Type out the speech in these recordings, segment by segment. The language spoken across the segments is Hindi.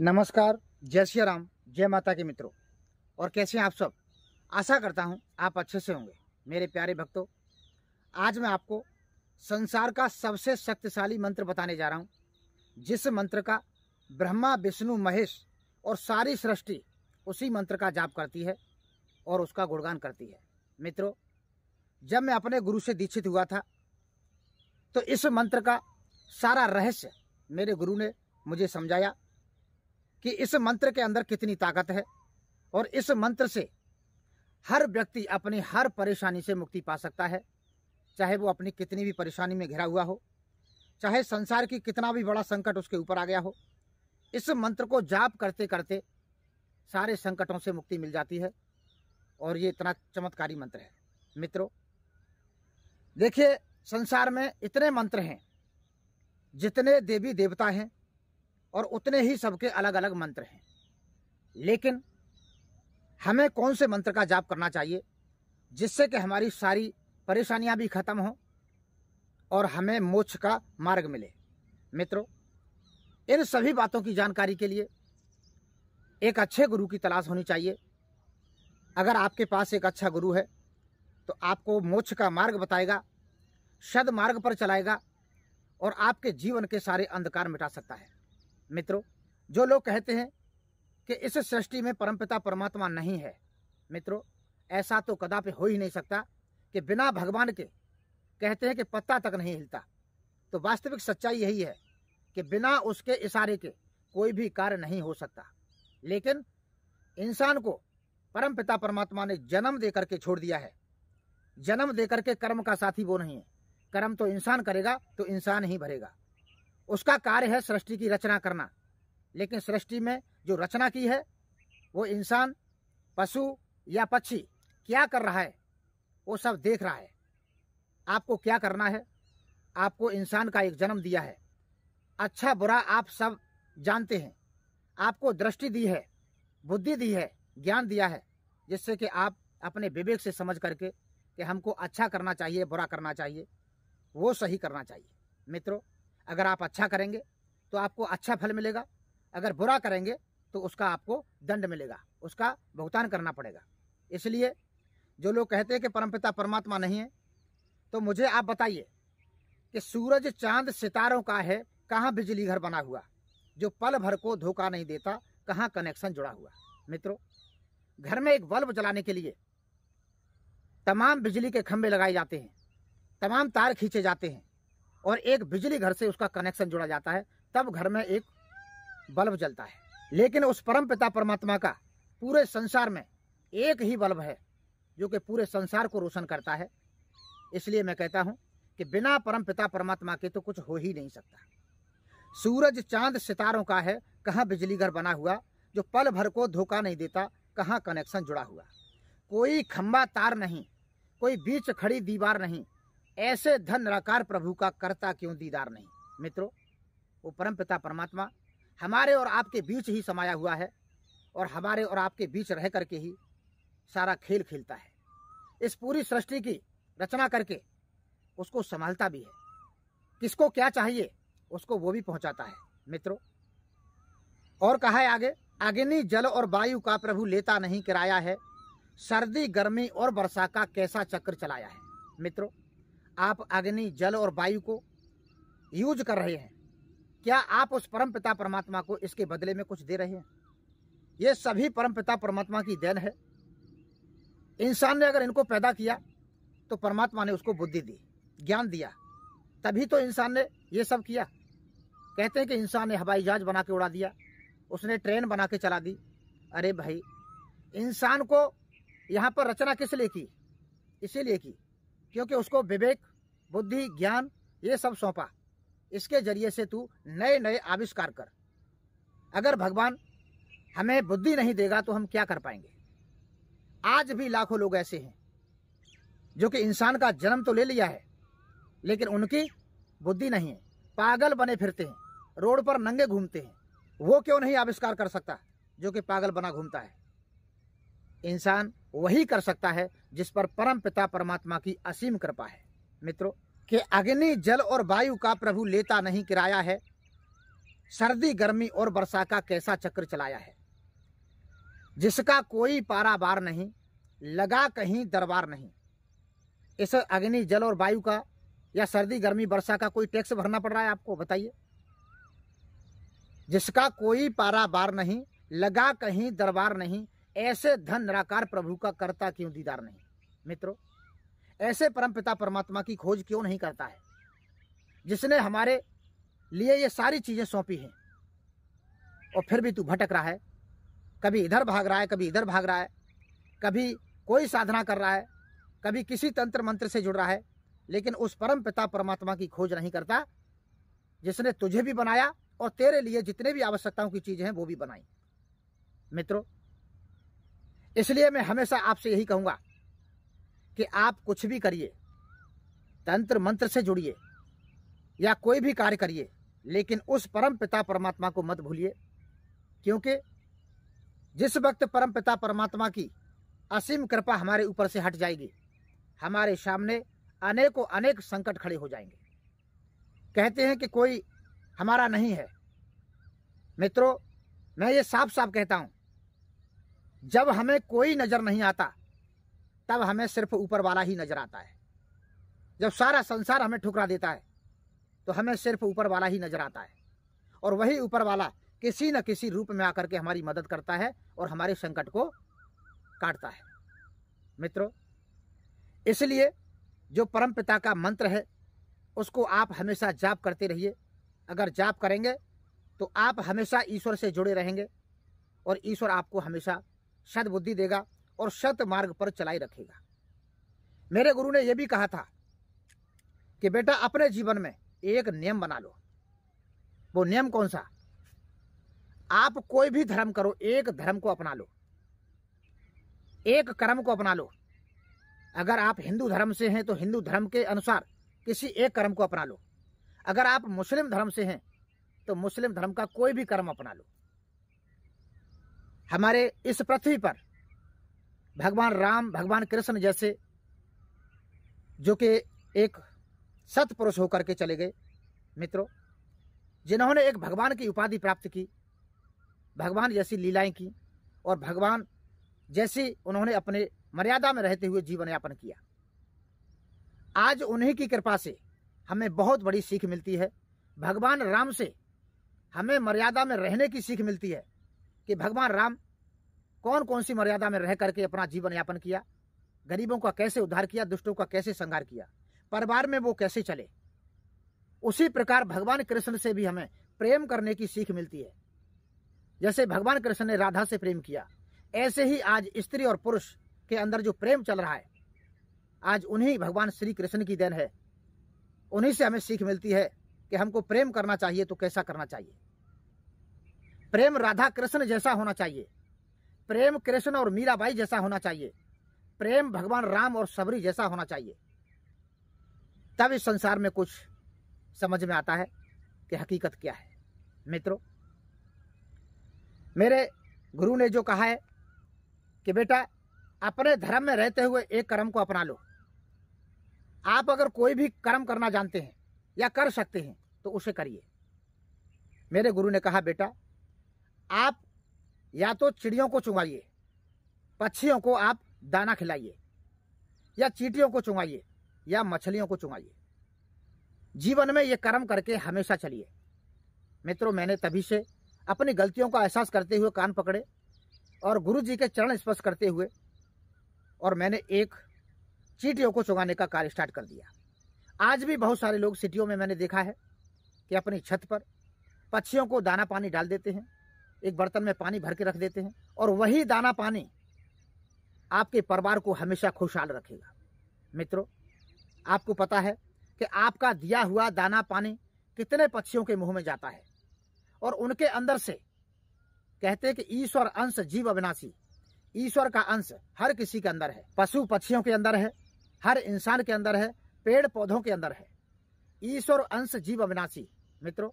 नमस्कार जय श्री राम जय माता के मित्रों और कैसे हैं आप सब आशा करता हूं आप अच्छे से होंगे मेरे प्यारे भक्तों आज मैं आपको संसार का सबसे शक्तिशाली मंत्र बताने जा रहा हूं जिस मंत्र का ब्रह्मा विष्णु महेश और सारी सृष्टि उसी मंत्र का जाप करती है और उसका गुणगान करती है मित्रों जब मैं अपने गुरु से दीक्षित हुआ था तो इस मंत्र का सारा रहस्य मेरे गुरु ने मुझे समझाया कि इस मंत्र के अंदर कितनी ताकत है और इस मंत्र से हर व्यक्ति अपनी हर परेशानी से मुक्ति पा सकता है चाहे वो अपनी कितनी भी परेशानी में घिरा हुआ हो चाहे संसार की कितना भी बड़ा संकट उसके ऊपर आ गया हो इस मंत्र को जाप करते करते सारे संकटों से मुक्ति मिल जाती है और ये इतना चमत्कारी मंत्र है मित्रों देखिए संसार में इतने मंत्र हैं जितने देवी देवता हैं और उतने ही सबके अलग अलग मंत्र हैं लेकिन हमें कौन से मंत्र का जाप करना चाहिए जिससे कि हमारी सारी परेशानियां भी खत्म हों और हमें मोक्ष का मार्ग मिले मित्रों इन सभी बातों की जानकारी के लिए एक अच्छे गुरु की तलाश होनी चाहिए अगर आपके पास एक अच्छा गुरु है तो आपको मोक्ष का मार्ग बताएगा सद मार्ग पर चलाएगा और आपके जीवन के सारे अंधकार मिटा सकता है मित्रों जो लोग कहते हैं कि इस सृष्टि में परमपिता परमात्मा नहीं है मित्रों ऐसा तो कदापि हो ही नहीं सकता कि बिना भगवान के कहते हैं कि पत्ता तक नहीं हिलता तो वास्तविक सच्चाई यही है कि बिना उसके इशारे के कोई भी कार्य नहीं हो सकता लेकिन इंसान को परम पिता परमात्मा ने जन्म दे करके छोड़ दिया है जन्म दे करके कर्म का साथी वो नहीं है कर्म तो इंसान करेगा तो इंसान ही भरेगा उसका कार्य है सृष्टि की रचना करना लेकिन सृष्टि में जो रचना की है वो इंसान पशु या पक्षी क्या कर रहा है वो सब देख रहा है आपको क्या करना है आपको इंसान का एक जन्म दिया है अच्छा बुरा आप सब जानते हैं आपको दृष्टि दी है बुद्धि दी है ज्ञान दिया है जिससे कि आप अपने विवेक से समझ करके कि हमको अच्छा करना चाहिए बुरा करना चाहिए वो सही करना चाहिए मित्रों अगर आप अच्छा करेंगे तो आपको अच्छा फल मिलेगा अगर बुरा करेंगे तो उसका आपको दंड मिलेगा उसका भुगतान करना पड़ेगा इसलिए जो लोग कहते हैं कि परमपिता परमात्मा नहीं है तो मुझे आप बताइए कि सूरज चांद सितारों का है कहाँ बिजली घर बना हुआ जो पल भर को धोखा नहीं देता कहाँ कनेक्शन जुड़ा हुआ मित्रों घर में एक बल्ब जलाने के लिए तमाम बिजली के खंभे लगाए जाते हैं तमाम तार खींचे जाते हैं और एक बिजली घर से उसका कनेक्शन जोड़ा जाता है तब घर में एक बल्ब जलता है लेकिन उस परम पिता परमात्मा का पूरे संसार में एक ही बल्ब है जो कि पूरे संसार को रोशन करता है इसलिए मैं कहता हूँ कि बिना परम पिता परमात्मा के तो कुछ हो ही नहीं सकता सूरज चांद सितारों का है कहाँ बिजली घर बना हुआ जो पल भर को धोखा नहीं देता कहाँ कनेक्शन जुड़ा हुआ कोई खम्बा तार नहीं कोई बीच खड़ी दीवार नहीं ऐसे धन निराकार प्रभु का करता क्यों दीदार नहीं मित्रों वो परम पिता परमात्मा हमारे और आपके बीच ही समाया हुआ है और हमारे और आपके बीच रह करके ही सारा खेल खेलता है इस पूरी सृष्टि की रचना करके उसको संभालता भी है किसको क्या चाहिए उसको वो भी पहुंचाता है मित्रों और कहा है आगे अग्नि जल और वायु का प्रभु लेता नहीं किराया है सर्दी गर्मी और वर्षा का कैसा चक्र चलाया है मित्रों आप अग्नि जल और वायु को यूज कर रहे हैं क्या आप उस परम पिता परमात्मा को इसके बदले में कुछ दे रहे हैं ये सभी परम पिता परमात्मा की देन है इंसान ने अगर इनको पैदा किया तो परमात्मा ने उसको बुद्धि दी ज्ञान दिया तभी तो इंसान ने ये सब किया कहते हैं कि इंसान ने हवाई जहाज बना के उड़ा दिया उसने ट्रेन बना के चला दी अरे भाई इंसान को यहाँ पर रचना किस लिए की इसीलिए की क्योंकि उसको विवेक बुद्धि ज्ञान ये सब सौंपा इसके जरिए से तू नए नए आविष्कार कर अगर भगवान हमें बुद्धि नहीं देगा तो हम क्या कर पाएंगे आज भी लाखों लोग ऐसे हैं जो कि इंसान का जन्म तो ले लिया है लेकिन उनकी बुद्धि नहीं है पागल बने फिरते हैं रोड पर नंगे घूमते हैं वो क्यों नहीं आविष्कार कर सकता जो कि पागल बना घूमता है इंसान वही कर सकता है जिस पर परम पिता परमात्मा की असीम कृपा है मित्रों कि अग्नि जल और वायु का प्रभु लेता नहीं किराया है सर्दी गर्मी और वर्षा का कैसा चक्र चलाया है जिसका कोई बार नहीं लगा कहीं दरबार नहीं इस अग्नि जल और वायु का या सर्दी गर्मी वर्षा का कोई टैक्स भरना पड़ रहा है आपको बताइए जिसका कोई बार नहीं लगा कहीं दरबार नहीं ऐसे धन निराकार प्रभु का कर्ता क्यों दीदार नहीं मित्रों ऐसे परमपिता परमात्मा की खोज क्यों नहीं करता है जिसने हमारे लिए ये सारी चीज़ें सौंपी हैं और फिर भी तू भटक रहा है कभी इधर भाग रहा है कभी इधर भाग रहा है कभी कोई साधना कर रहा है कभी किसी तंत्र मंत्र से जुड़ रहा है लेकिन उस परम पिता परमात्मा की खोज नहीं करता जिसने तुझे भी बनाया और तेरे लिए जितने भी आवश्यकताओं की चीज़ें हैं वो भी बनाई मित्रों इसलिए मैं हमेशा आपसे यही कहूँगा कि आप कुछ भी करिए तंत्र मंत्र से जुड़िए या कोई भी कार्य करिए लेकिन उस परम पिता परमात्मा को मत भूलिए क्योंकि जिस वक्त परम पिता परमात्मा की असीम कृपा हमारे ऊपर से हट जाएगी हमारे सामने अनेकों अनेक संकट खड़े हो जाएंगे कहते हैं कि कोई हमारा नहीं है मित्रों मैं ये साफ साफ कहता हूं जब हमें कोई नजर नहीं आता तब हमें सिर्फ ऊपर वाला ही नजर आता है जब सारा संसार हमें ठुकरा देता है तो हमें सिर्फ ऊपर वाला ही नजर आता है और वही ऊपर वाला किसी न किसी रूप में आकर के हमारी मदद करता है और हमारे संकट को काटता है मित्रों इसलिए जो परम पिता का मंत्र है उसको आप हमेशा जाप करते रहिए अगर जाप करेंगे तो आप हमेशा ईश्वर से जुड़े रहेंगे और ईश्वर आपको हमेशा सदबुद्धि देगा और सत मार्ग पर चलाई रखेगा मेरे गुरु ने यह भी कहा था कि बेटा अपने जीवन में एक नियम बना लो वो नियम कौन सा आप कोई भी धर्म करो एक धर्म को अपना लो एक कर्म को अपना लो अगर आप हिंदू धर्म से हैं तो हिंदू धर्म के अनुसार किसी एक कर्म को अपना लो अगर आप मुस्लिम धर्म से हैं तो मुस्लिम धर्म का कोई भी कर्म अपना लो हमारे इस पृथ्वी पर भगवान राम भगवान कृष्ण जैसे जो कि एक सतपुरुष होकर के चले गए मित्रों जिन्होंने एक भगवान की उपाधि प्राप्त की भगवान जैसी लीलाएं की और भगवान जैसी उन्होंने अपने मर्यादा में रहते हुए जीवन यापन किया आज उन्हीं की कृपा से हमें बहुत बड़ी सीख मिलती है भगवान राम से हमें मर्यादा में रहने की सीख मिलती है कि भगवान राम कौन कौन सी मर्यादा में रह करके अपना जीवन यापन किया गरीबों का कैसे उद्धार किया दुष्टों का कैसे संहार किया परिवार में वो कैसे चले उसी प्रकार भगवान कृष्ण से भी हमें प्रेम करने की सीख मिलती है जैसे भगवान कृष्ण ने राधा से प्रेम किया ऐसे ही आज स्त्री और पुरुष के अंदर जो प्रेम चल रहा है आज उन्हीं भगवान श्री कृष्ण की देन है उन्हीं से हमें सीख मिलती है कि हमको प्रेम करना चाहिए तो कैसा करना चाहिए प्रेम राधा कृष्ण जैसा होना चाहिए प्रेम कृष्ण और मीराबाई जैसा होना चाहिए प्रेम भगवान राम और सबरी जैसा होना चाहिए तब इस संसार में कुछ समझ में आता है कि हकीकत क्या है मित्रों मेरे गुरु ने जो कहा है कि बेटा अपने धर्म में रहते हुए एक कर्म को अपना लो आप अगर कोई भी कर्म करना जानते हैं या कर सकते हैं तो उसे करिए मेरे गुरु ने कहा बेटा आप या तो चिड़ियों को चुंगाइए पक्षियों को आप दाना खिलाइए या चीटियों को चुंगाइए या मछलियों को चुंगाइए जीवन में ये कर्म करके हमेशा चलिए मित्रों मैंने तभी से अपनी गलतियों का एहसास करते हुए कान पकड़े और गुरु जी के चरण स्पर्श करते हुए और मैंने एक चीटियों को चुगाने का कार्य स्टार्ट कर दिया आज भी बहुत सारे लोग सिटियों में मैंने देखा है कि अपनी छत पर पक्षियों को दाना पानी डाल देते हैं एक बर्तन में पानी भर के रख देते हैं और वही दाना पानी आपके परिवार को हमेशा खुशहाल रखेगा मित्रों आपको पता है कि आपका दिया हुआ दाना पानी कितने पक्षियों के मुंह में जाता है और उनके अंदर से कहते हैं कि ईश्वर अंश जीव अविनाशी ईश्वर का अंश हर किसी के अंदर है पशु पक्षियों के अंदर है हर इंसान के अंदर है पेड़ पौधों के अंदर है ईश्वर अंश जीव अविनाशी मित्रों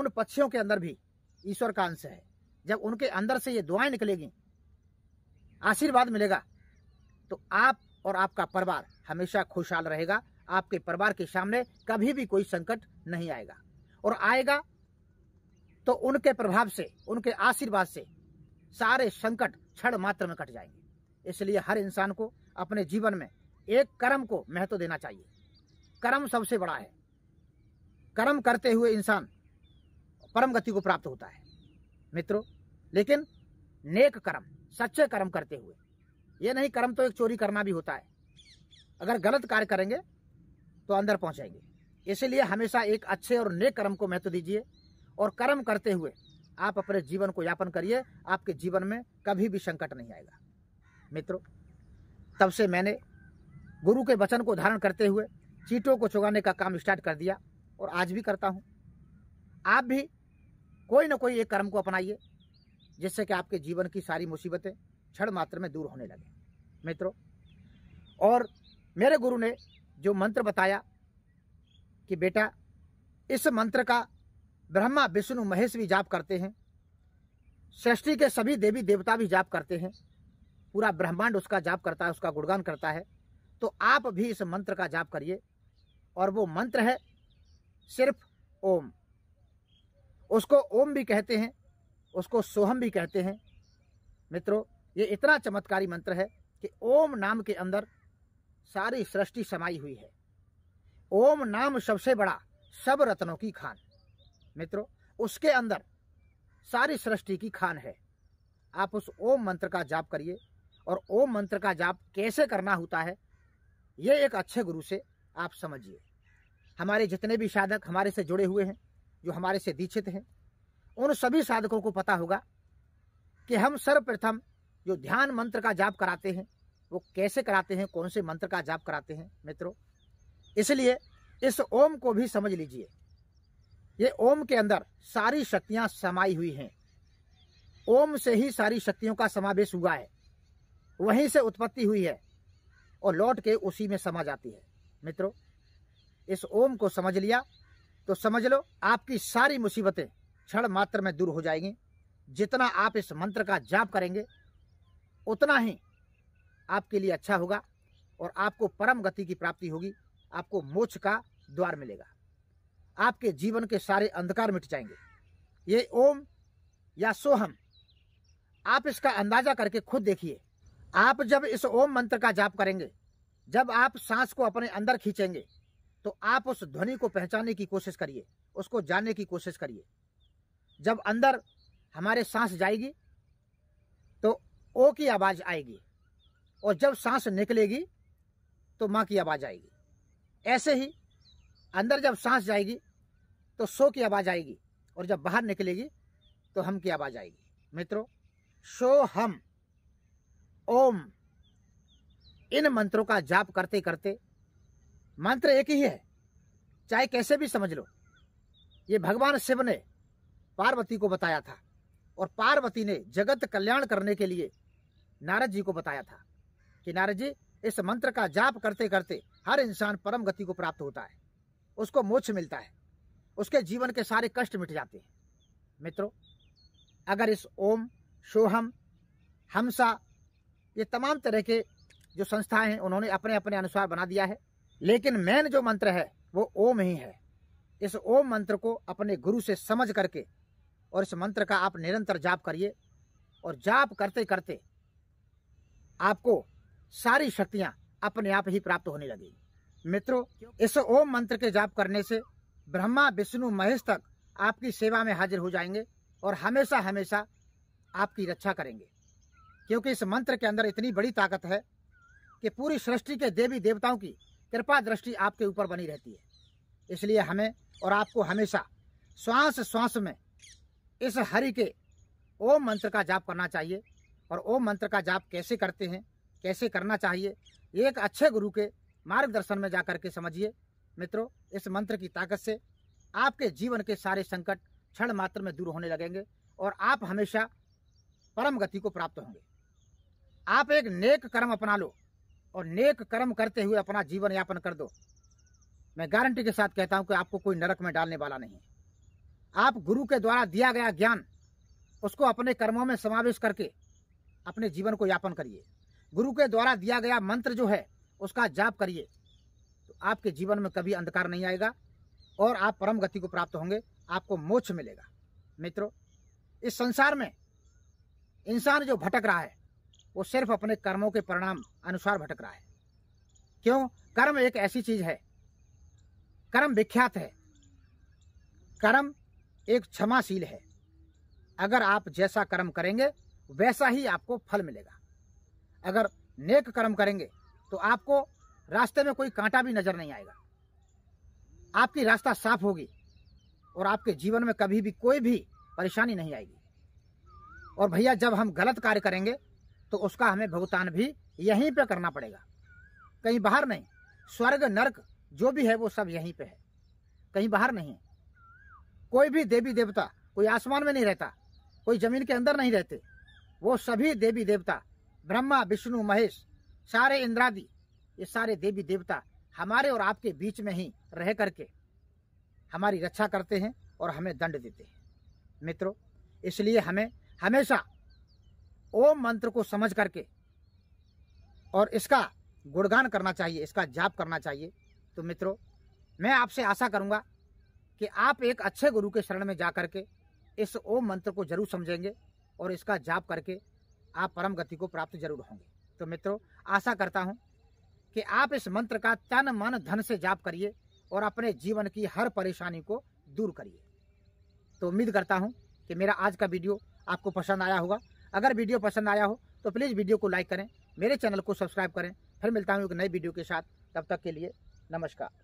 उन पक्षियों के अंदर भी ईश्वर का अंश है जब उनके अंदर से ये दुआएं निकलेगी आशीर्वाद मिलेगा तो आप और आपका परिवार हमेशा खुशहाल रहेगा आपके परिवार के सामने कभी भी कोई संकट नहीं आएगा और आएगा तो उनके प्रभाव से उनके आशीर्वाद से सारे संकट क्षण मात्र में कट जाएंगे इसलिए हर इंसान को अपने जीवन में एक कर्म को महत्व देना चाहिए कर्म सबसे बड़ा है कर्म करते हुए इंसान परम गति को प्राप्त होता है मित्रों लेकिन नेक कर्म सच्चे कर्म करते हुए ये नहीं कर्म तो एक चोरी करना भी होता है अगर गलत कार्य करेंगे तो अंदर पहुंचेंगे इसलिए हमेशा एक अच्छे और नेक कर्म को महत्व दीजिए और कर्म करते हुए आप अपने जीवन को यापन करिए आपके जीवन में कभी भी संकट नहीं आएगा मित्रों तब से मैंने गुरु के वचन को धारण करते हुए चीटों को चुगाने का काम स्टार्ट कर दिया और आज भी करता हूँ आप भी कोई ना कोई एक कर्म को अपनाइए जिससे कि आपके जीवन की सारी मुसीबतें क्षण मात्र में दूर होने लगे मित्रों और मेरे गुरु ने जो मंत्र बताया कि बेटा इस मंत्र का ब्रह्मा विष्णु महेश भी जाप करते हैं सृष्टि के सभी देवी देवता भी जाप करते हैं पूरा ब्रह्मांड उसका जाप करता है उसका गुणगान करता है तो आप भी इस मंत्र का जाप करिए और वो मंत्र है सिर्फ ओम उसको ओम भी कहते हैं उसको सोहम भी कहते हैं मित्रों ये इतना चमत्कारी मंत्र है कि ओम नाम के अंदर सारी सृष्टि समाई हुई है ओम नाम सबसे बड़ा सब रत्नों की खान मित्रों उसके अंदर सारी सृष्टि की खान है आप उस ओम मंत्र का जाप करिए और ओम मंत्र का जाप कैसे करना होता है ये एक अच्छे गुरु से आप समझिए हमारे जितने भी साधक हमारे से जुड़े हुए हैं जो हमारे से दीक्षित हैं उन सभी साधकों को पता होगा कि हम सर्वप्रथम जो ध्यान मंत्र का जाप कराते हैं वो कैसे कराते हैं कौन से मंत्र का जाप कराते हैं मित्रों इसलिए इस ओम को भी समझ लीजिए ये ओम के अंदर सारी शक्तियां समाई हुई हैं ओम से ही सारी शक्तियों का समावेश हुआ है वहीं से उत्पत्ति हुई है और लौट के उसी में समा जाती है मित्रों इस ओम को समझ लिया तो समझ लो आपकी सारी मुसीबतें क्षण मात्र में दूर हो जाएंगी जितना आप इस मंत्र का जाप करेंगे उतना ही आपके लिए अच्छा होगा और आपको परम गति की प्राप्ति होगी आपको मोक्ष का द्वार मिलेगा आपके जीवन के सारे अंधकार मिट जाएंगे ये ओम या सोहम आप इसका अंदाजा करके खुद देखिए आप जब इस ओम मंत्र का जाप करेंगे जब आप सांस को अपने अंदर खींचेंगे तो आप उस ध्वनि को पहचानने की कोशिश करिए उसको जानने की कोशिश करिए जब अंदर हमारे सांस जाएगी तो ओ की आवाज़ आएगी और जब सांस निकलेगी तो माँ की आवाज़ आएगी ऐसे ही अंदर जब सांस जाएगी तो सो की आवाज़ आएगी और जब बाहर निकलेगी तो हम की आवाज़ आएगी मित्रों शो हम ओम इन मंत्रों का जाप करते करते मंत्र एक ही है चाहे कैसे भी समझ लो ये भगवान शिव ने पार्वती को बताया था और पार्वती ने जगत कल्याण करने के लिए नारद जी को बताया था कि नारद जी इस मंत्र का जाप करते करते हर इंसान परम गति को प्राप्त होता है उसको मोक्ष मिलता है उसके जीवन के सारे कष्ट मिट जाते हैं मित्रों अगर इस ओम शोहम हमसा ये तमाम तरह के जो संस्थाएं हैं उन्होंने अपने अपने अनुसार बना दिया है लेकिन मेन जो मंत्र है वो ओम ही है इस ओम मंत्र को अपने गुरु से समझ करके और इस मंत्र का आप निरंतर जाप करिए और जाप करते करते आपको सारी शक्तियां अपने आप ही प्राप्त होने लगेगी मित्रों इस ओम मंत्र के जाप करने से ब्रह्मा विष्णु महेश तक आपकी सेवा में हाजिर हो जाएंगे और हमेशा हमेशा आपकी रक्षा करेंगे क्योंकि इस मंत्र के अंदर इतनी बड़ी ताकत है कि पूरी सृष्टि के देवी देवताओं की कृपा दृष्टि आपके ऊपर बनी रहती है इसलिए हमें और आपको हमेशा श्वास श्वास में इस हरि के ओम मंत्र का जाप करना चाहिए और ओम मंत्र का जाप कैसे करते हैं कैसे करना चाहिए एक अच्छे गुरु के मार्गदर्शन में जा के समझिए मित्रों इस मंत्र की ताकत से आपके जीवन के सारे संकट क्षण मात्र में दूर होने लगेंगे और आप हमेशा परम गति को प्राप्त होंगे आप एक नेक कर्म अपना लो और नेक कर्म करते हुए अपना जीवन यापन कर दो मैं गारंटी के साथ कहता हूं कि आपको कोई नरक में डालने वाला नहीं है आप गुरु के द्वारा दिया गया ज्ञान उसको अपने कर्मों में समावेश करके अपने जीवन को यापन करिए गुरु के द्वारा दिया गया मंत्र जो है उसका जाप करिए तो आपके जीवन में कभी अंधकार नहीं आएगा और आप परम गति को प्राप्त होंगे आपको मोक्ष मिलेगा मित्रों इस संसार में इंसान जो भटक रहा है वो सिर्फ अपने कर्मों के परिणाम अनुसार भटक रहा है क्यों कर्म एक ऐसी चीज है कर्म विख्यात है कर्म एक क्षमाशील है अगर आप जैसा कर्म करेंगे वैसा ही आपको फल मिलेगा अगर नेक कर्म करेंगे तो आपको रास्ते में कोई कांटा भी नजर नहीं आएगा आपकी रास्ता साफ होगी और आपके जीवन में कभी भी कोई भी परेशानी नहीं आएगी और भैया जब हम गलत कार्य करेंगे तो उसका हमें भुगतान भी यहीं पे करना पड़ेगा कहीं बाहर नहीं स्वर्ग नरक जो भी है वो सब यहीं पे है कहीं बाहर नहीं है कोई भी देवी देवता कोई आसमान में नहीं रहता कोई जमीन के अंदर नहीं रहते वो सभी देवी देवता ब्रह्मा विष्णु महेश सारे इंद्रादि ये सारे देवी देवता हमारे और आपके बीच में ही रह करके हमारी रक्षा करते हैं और हमें दंड देते हैं मित्रों इसलिए हमें हमेशा ओम मंत्र को समझ करके और इसका गुणगान करना चाहिए इसका जाप करना चाहिए तो मित्रों मैं आपसे आशा करूंगा कि आप एक अच्छे गुरु के शरण में जा करके इस ओम मंत्र को जरूर समझेंगे और इसका जाप करके आप परम गति को प्राप्त जरूर होंगे तो मित्रों आशा करता हूं कि आप इस मंत्र का तन मन धन से जाप करिए और अपने जीवन की हर परेशानी को दूर करिए तो उम्मीद करता हूं कि मेरा आज का वीडियो आपको पसंद आया होगा अगर वीडियो पसंद आया हो तो प्लीज़ वीडियो को लाइक करें मेरे चैनल को सब्सक्राइब करें फिर मिलता हूँ एक नए वीडियो के साथ तब तक के लिए नमस्कार